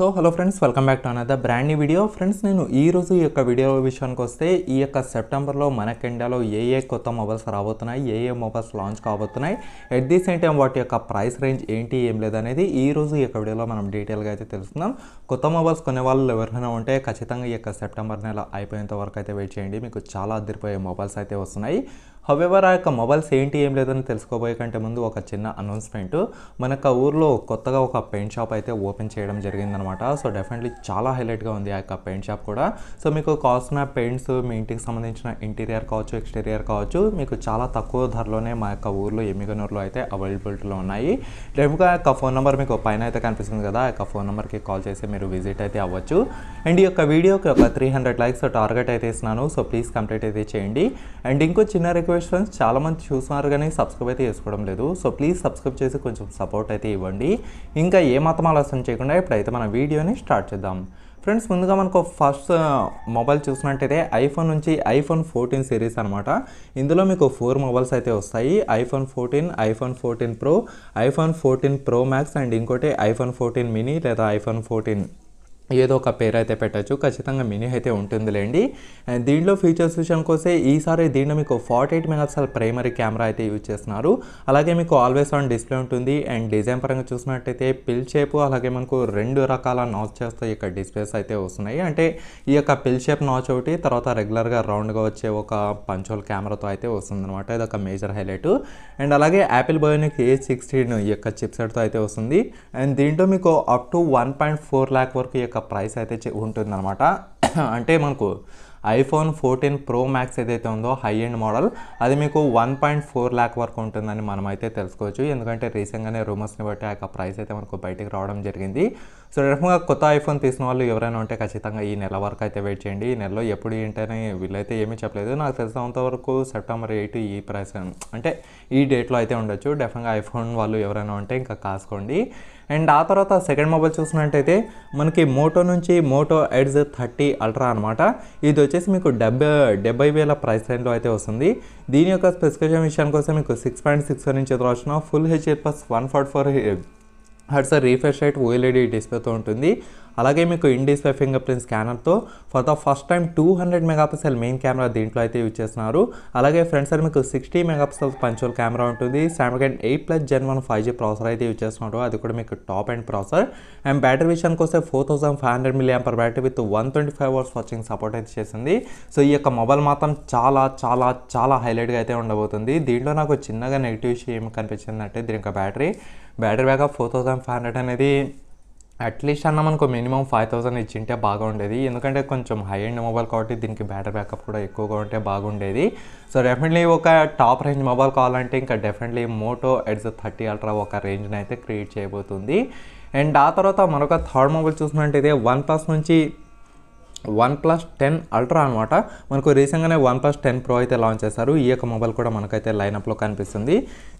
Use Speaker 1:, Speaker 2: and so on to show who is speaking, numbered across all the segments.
Speaker 1: so hello friends welcome back to another brand new video friends నేను ఈ రోజు ఈ యొక్క వీడియో విషయానికి వస్తే ఈ యొక్క సెప్టెంబర్లో మన కెండాలో ఏ ఏ కొత్త మొబైల్స్ రాబోతున్నాయి ఏ ఏ మొబైల్స్ లాంచ్ కాబోతున్నాయి ఎట్ ది సేమ్ టైం వాటి యొక్క ప్రైస్ రేంజ్ ఏంటి ఏం లేదనేది ఈ రోజు ఈ యొక్క వీడియోలో మనం డీటెయిల్గా అయితే తెలుసుకుందాం కొత్త మొబైల్స్ కొనే వాళ్ళు ఎవరైనా ఉంటే ఖచ్చితంగా ఈ యొక్క సెప్టెంబర్ నెల అయిపోయేంత వరకు అయితే వెయిట్ చేయండి మీకు చాలా అదిరిపోయే మొబైల్స్ అయితే వస్తున్నాయి హవెవర్ ఆ యొక్క మొబైల్స్ ఏంటి ఏం లేదని తెలుసుకోబోయే కంటే ముందు ఒక చిన్న అనౌన్స్మెంట్ మనకు ఊర్లో కొత్తగా ఒక పెయింట్ షాప్ అయితే ఓపెన్ చేయడం జరిగిందనమాట సో డెఫినెట్లీ చాలా హైలైట్గా ఉంది ఆ యొక్క పెయింట్ షాప్ కూడా సో మీకు కావాల్సిన పెయింట్స్ మీ ఇంటికి సంబంధించిన ఇంటీరియర్ కావచ్చు ఎక్స్టీరియర్ కావచ్చు మీకు చాలా తక్కువ ధరలోనే మా యొక్క ఊర్లో ఎమ్మిగనూరులో అయితే అవైలబిలిటీలో ఉన్నాయి డెఫ్గా ఆ యొక్క ఫోన్ నెంబర్ మీకు పైన అయితే కనిపిస్తుంది కదా ఆ యొక్క ఫోన్ నెంబర్కి కాల్ చేసి మీరు విజిట్ అయితే అవ్వచ్చు అండ్ ఈ యొక్క వీడియోకి ఒక త్రీ హండ్రెడ్ లైక్స్ టార్గెట్ అయితే ఇస్తున్నాను సో ప్లీజ్ కంప్లీట్ అయితే చేయండి అండ్ ఇంకో చిన్న రిక్వెస్ట్ ఫ్రెండ్స్ ఫ్రెండ్స్ చాలామంది చూస్తున్నారు కానీ సబ్స్క్రైబ్ అయితే చేసుకోవడం లేదు సో ప్లీజ్ సబ్స్క్రైబ్ చేసి కొంచెం సపోర్ట్ అయితే ఇవ్వండి ఇంకా మాత్రం ఆలోచన చేయకుండా ఇప్పుడైతే మన వీడియోని స్టార్ట్ చేద్దాం ఫ్రెండ్స్ ముందుగా మనకు ఫస్ట్ మొబైల్ చూసినట్టయితే ఐఫోన్ నుంచి ఐఫోన్ ఫోర్టీన్ సిరీస్ అనమాట ఇందులో మీకు ఫోర్ మొబైల్స్ అయితే వస్తాయి iPhone fourteen iPhone fourteen pro iPhone fourteen pro max and ఇంకోటి ఐఫోన్ ఫోర్టీన్ మినీ లేదా ఐఫోన్ ఫోర్టీన్ ఏదో ఒక పేరు అయితే పెట్టచ్చు ఖచ్చితంగా మినీ అయితే ఉంటుందిలేండి దీంట్లో ఫీచర్స్ విషయం వస్తే ఈసారి దీంట్లో మీకు forty eight megapixel primary camera అయితే యూజ్ చేస్తున్నారు అలాగే మీకు ఆల్వేస్ ఆన్ డిస్ప్లే ఉంటుంది అండ్ డిజైన్ పరంగా చూసినట్టయితే పిల్ షేప్ అలాగే మనకు రెండు రకాల నాచ్ చేస్తే ఈ యొక్క డిస్ప్లేస్ అయితే వస్తున్నాయి అంటే ఈ యొక్క పిల్ షేప్ నాచ్ ఒకటి తర్వాత రెగ్యులర్గా రౌండ్గా వచ్చే ఒక పంచోల్ కెమెరాతో అయితే వస్తుందన్నమాట ఇది ఒక మేజర్ హైలైట్ అండ్ అలాగే యాపిల్ బయోనిక్ ఏ సిక్స్టీన్ ఈ యొక్క చిప్సెట్తో అయితే వస్తుంది అండ్ దీంట్లో మీకు up to one point four lakh వరకు ఈ యొక్క ప్రైస్ అయితే ఉంటుందన్నమాట అంటే మనకు ఐఫోన్ ఫోర్టీన్ ప్రో మ్యాక్స్ ఏదైతే ఉందో హై ఎండ్ మోడల్ అది మీకు వన్ పాయింట్ ఫోర్ ల్యాక్ వరకు ఉంటుందని మనమైతే తెలుసుకోవచ్చు ఎందుకంటే రీసెంట్గానే రూమర్స్ని బట్టి ఆ ప్రైస్ అయితే మనకు బయటకు రావడం జరిగింది సో రకంగా కొత్త ఐఫోన్ తీసిన వాళ్ళు ఎవరైనా ఉంటే ఖచ్చితంగా ఈ నెల వరకు అయితే వెయిట్ చేయండి ఈ నెలలో ఎప్పుడు ఏంటని వీళ్ళైతే ఏమీ చెప్పలేదు నాకు తెలిసినంత వరకు సెప్టెంబర్ ఎయిట్ ఈ ప్రైస్ అంటే ఈ డేట్లో అయితే ఉండొచ్చు డెఫినెట్గా ఐఫోన్ వాళ్ళు ఎవరైనా ఉంటే ఇంకా కాసుకోండి అండ్ ఆ తర్వాత సెకండ్ మొబైల్ చూసినట్టయితే మనకి మోటో నుంచి మోటో ఎడ్జ్ థర్టీ అల్ట్రా అనమాట ఇది వచ్చేసి మీకు డెబ్బై డెబ్బై వేల ప్రైస్ రేంజ్లో అయితే వస్తుంది దీని యొక్క స్పెసిఫికేషన్ విషయానికి వస్తే మీకు సిక్స్ పాయింట్ సిక్స్ నుంచి వచ్చిన full HD plus one forty four hertz refresh rate OLED డిస్ప్లేతో ఉంటుంది అలాగే మీకు ఇండిస్పే ఫింగర్ ప్రింట్ స్కానర్తో for the first time two hundred megapixel main camera దీంట్లో అయితే యూజ్ చేస్తున్నారు అలాగే ఫ్రంట్ సైడ్ మీకు సిక్స్టీ మెగాపిక్సెల్ పంచోల్ కెమెరా ఉంటుంది Samsung eight plus gen one five G processor అయితే యూజ్ చేస్తున్నారు అది కూడా మీకు top and processor and battery విషయానికి వస్తే four thousand five hundred million per battery with one twenty five hours watching support అయితే చేసింది సో ఈ యొక్క మొబైల్ మాత్రం చాలా చాలా చాలా హైలైట్గా అయితే ఉండబోతుంది దీంట్లో నాకు చిన్నగా నెగిటివ్ విషయం ఏమి కనిపించిందంటే దీని యొక్క battery battery backup four thousand five hundred అనేది అట్లీస్ట్ అన్న మనకు మినిమం ఫైవ్ థౌసండ్ ఇచ్చింటే బాగుండేది ఎందుకంటే కొంచెం హై అండ్ మొబైల్ కాబట్టి దీనికి బ్యాటరీ బ్యాకప్ కూడా ఎక్కువగా ఉంటే బాగుండేది సో డెఫినెట్లీ ఒక టాప్ రేంజ్ మొబైల్ కావాలంటే ఇంకా definitely Moto edge thirty ultra ఒక రేంజ్ని అయితే క్రియేట్ చేయబోతుంది అండ్ ఆ తర్వాత మరొక థర్డ్ మొబైల్ చూసినట్టయితే వన్ ప్లస్ నుంచి వన్ ప్లస్ టెన్ అల్ట్రా అనమాట మనకు రీసెంట్గానే వన్ ప్లస్ టెన్ ప్రో అయితే లాంచ్ చేశారు ఈ యొక్క మొబైల్ కూడా మనకైతే లైనప్లో కనిపిస్తుంది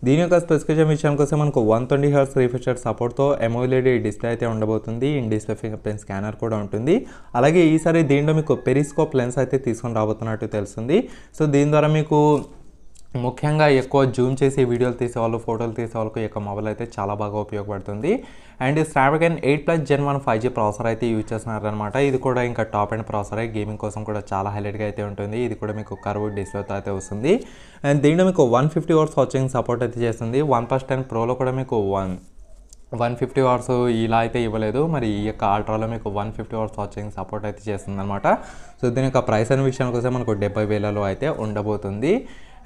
Speaker 1: దీని యొక్క స్పెసిఫికేషన్ విషయానికి వస్తే మనకు వన్ ట్వంటీ హెల్త్ రీఫ్రెషర్ సపోర్ట్తో ఎమోలేడీ డిస్ప్లే అయితే ఉండబోతుంది in display fingerprint scanner కూడా ఉంటుంది అలాగే ఈసారి దీంట్లో మీకు పెరిస్కోప్ లెన్స్ అయితే తీసుకొని రాబోతున్నట్టు తెలుస్తుంది సో దీని ద్వారా మీకు ముఖ్యంగా ఎక్కువ జూమ్ చేసి వీడియోలు తీసేవాళ్ళు ఫోటోలు తీసేవాళ్ళకు ఈ యొక్క మొబైల్ అయితే చాలా బాగా ఉపయోగపడుతుంది and Snapdragon eight plus gen one five G processor అయితే యూజ్ చేస్తున్నారనమాట ఇది కూడా ఇంకా టాప్ అండ్ ప్రాసెసర్ గేమింగ్ కోసం కూడా చాలా హైలైట్గా అయితే ఉంటుంది ఇది కూడా మీకు కర్వ్ డిస్ప్లేతో అయితే వస్తుంది అండ్ దీంట్లో మీకు one fifty hours watching support అయితే చేస్తుంది వన్ ప్లస్ టెన్ ప్రోలో కూడా మీకు వన్ వన్ ఫిఫ్టీ అవర్స్ ఇలా అయితే ఇవ్వలేదు మరి ఈ యొక్క ఆల్ట్రాలో మీకు one fifty hours watching support అయితే చేస్తుంది అనమాట సో దీని యొక్క ప్రైస్ అనే విషయానికి వస్తే మనకు డెబ్బై వేలలో అయితే ఉండబోతుంది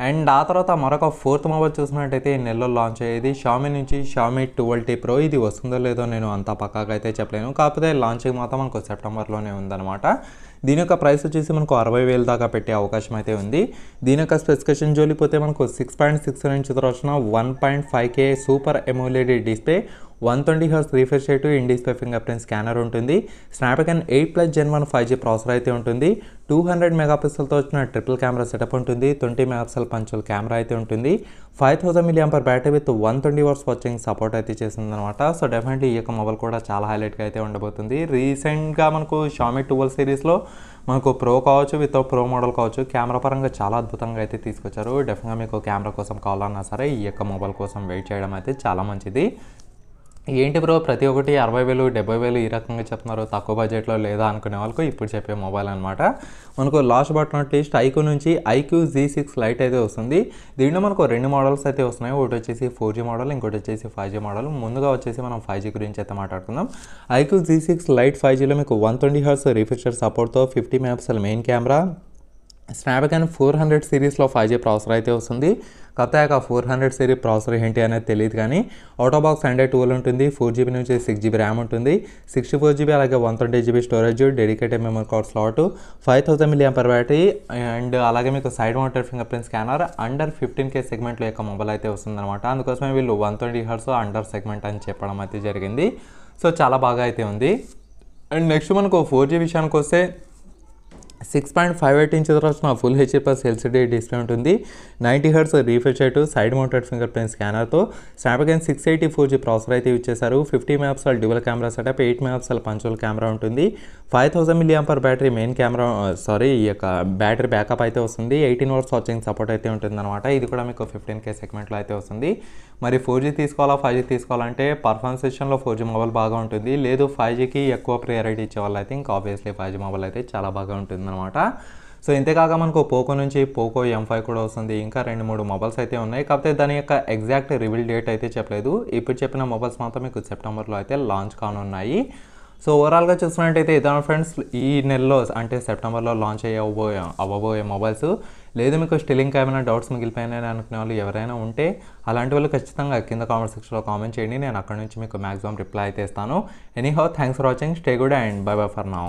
Speaker 1: అండ్ ఆ తర్వాత మరొక ఫోర్త్ మొబైల్ చూసినట్టయితే ఈ నెలలో లాంచ్ అయ్యేది షామీ నుంచి షామీ ట్వెల్వ్ టీ ప్రో ఇది వస్తుందో లేదో నేను అంత పక్కాగా అయితే చెప్పలేను కాకపోతే లాంచింగ్ మాత్రం మనకు సెప్టెంబర్లోనే ఉందన్నమాట దీని యొక్క ప్రైస్ వచ్చేసి మనకు అరవై వేలు దాకా పెట్టే అవకాశం అయితే ఉంది దీని యొక్క స్పెసిఫికేషన్ జోలిపోతే మనకు సిక్స్ పాయింట్ సిక్స్ ఇంచ్ వచ్చిన one point five K super AMOLED display one twenty hertz refresh rate in display fingerprint scanner ఉంటుంది Snapdragon eight plus gen one five G processor అయితే ఉంటుంది టూ హండ్రెడ్ మెగాపిక్సెల్తో వచ్చిన triple camera setup ఉంటుంది twenty megapixel punch hole camera అయితే ఉంటుంది five thousand million per battery with one twenty hours watching support అయితే చేసిందనమాట సో డెఫినెట్లీ ఈ యొక్క మొబైల్ కూడా చాలా హైలైట్గా అయితే ఉండబోతుంది రీసెంట్గా మనకు షామీ టువల్ సిరీస్లో మనకు ప్రో కావచ్చు విత్ ప్రో మోడల్ కావచ్చు కెమెరా పరంగా చాలా అద్భుతంగా అయితే తీసుకొచ్చారు డెఫినెట్గా మీకు కెమెరా కోసం కావాలన్నా సరే ఈ యొక్క మొబైల్ కోసం వెయిట్ చేయడం అయితే చాలా మంచిది ఏంటి బ్రో ప్రతి ఒక్కటి అరవై వేలు డెబ్బై వేలు ఈ రకంగా చెప్తున్నారు తక్కువ బడ్జెట్లో లేదా అనుకునే వాళ్ళకు ఇప్పుడు చెప్పే మొబైల్ అనమాట మనకు లాస్ట్ బట్ టేస్ట్ ఐక్యూ నుంచి ఐక్యూ జీ సిక్స్ లైట్ అయితే వస్తుంది దీంట్లో మనకు రెండు మోడల్స్ అయితే వస్తున్నాయి ఒకటి వచ్చేసి ఫోర్ జీ మోడల్ ఇంకోటి వచ్చేసి ఫైవ్ జీ మోడల్ ముందుగా వచ్చేసి మనం ఫైవ్ జీ గురించి అయితే మాట్లాడుకుందాం iQOO Z six lite five జీలో మీకు వన్ ట్వంటీ హర్స్ రిఫ్రెషర్ సపోర్ట్తో fifty megapixel main camera Snapdragon four hundred సిరీస్లో ఫైవ్ జీ ప్రాసెసర్ అయితే వస్తుంది ఆ ఫోర్ హండ్రెడ్ సిరీస్ ప్రాసెసర్ ఏంటి అనేది తెలియదు కానీ ఆటోబాక్స్ బాక్స్ హండ్రెడ్ టూల్ ఉంటుంది ఫోర్ జీబీ నుంచి సిక్స్ జీబీ ర్యామ్ ఉంటుంది సిక్స్టీ ఫోర్ జీబీ అలాగే one twenty GB storage dedicated memory card slot five thousand million per battery and అలాగే మీకు side water fingerprint scanner under fifteen K సెగ్మెంట్లో యొక్క మొబైల్ అయితే వస్తుందన్నమాట అందుకోసమే వీళ్ళు one twenty hertz under segment అని చెప్పడం అయితే జరిగింది సో చాలా బాగా అయితే ఉంది అండ్ నెక్స్ట్ మనకు ఫోర్ జీ విషయానికి వస్తే six point five eight inches మా full H plus LCD display ఉంటుంది ninety hertz refresh rate side mounted fingerprint స్కానర్తో Snapdragon six eighty four G processor అయితే ఇచ్చేసారు fifty megapixel dual camera setup eight megapixel punch hole camera ఉంటుంది five thousand million per battery main camera sorry ఈ యొక్క battery backup అయితే వస్తుంది eighteen verse watching support అయితే ఉంటుందన్నమాట ఇది కూడా మీకు ఫిఫ్టీన్ కే సెగ్మెంట్లో అయితే వస్తుంది మరి ఫోర్ జీ తీసుకోవాలా ఫైవ్ జీ తీసుకోవాలంటే పర్ఫార్మెన్స్ సెషన్లో ఫోర్ జీ మొబైల్ బాగా ఉంటుంది లేదు ఫైవ్ జీకి ఎక్కువ ప్రియారిటీ ఇచ్చే వాళ్ళు అయితే ఇంకా ఆబ్వియస్లీ ఫైవ్ జీ మొబైల్ అయితే చాలా బాగా ఉంటుంది అనమాట సో ఇంతేకాక మనకు పోకో నుంచి పోకో ఎం ఫైవ్ కూడా వస్తుంది ఇంకా రెండు మూడు మొబైల్స్ అయితే ఉన్నాయి కాకపోతే దాని యొక్క ఎగ్జాక్ట్ రివీల్ డేట్ అయితే చెప్పలేదు ఇప్పుడు చెప్పిన మొబైల్స్ మాత్రం మీకు సెప్టెంబర్లో అయితే లాంచ్ కానున్నాయి సో ఓవరాల్గా చూసుకున్నట్టయితే ఇదే ఫ్రెండ్స్ ఈ నెలలో అంటే సెప్టెంబర్లో లాంచ్ అయ్యబోయే అవ్వబోయే అవ్వబోయే మొబైల్స్ లేదు మీకు స్టిల్ ఇంకా ఏమైనా డౌట్స్ మిగిలిపోయినాయని అనుకునే వాళ్ళు ఎవరైనా ఉంటే అలాంటి వాళ్ళు ఖచ్చితంగా కింద కామెంట్ సెక్షన్లో కామెంట్ చేయండి నేను అక్కడ నుంచి మీకు మ్యాక్సిమం రిప్లై అయితే ఇస్తాను anyhow thanks for watching stay good and bye bye for now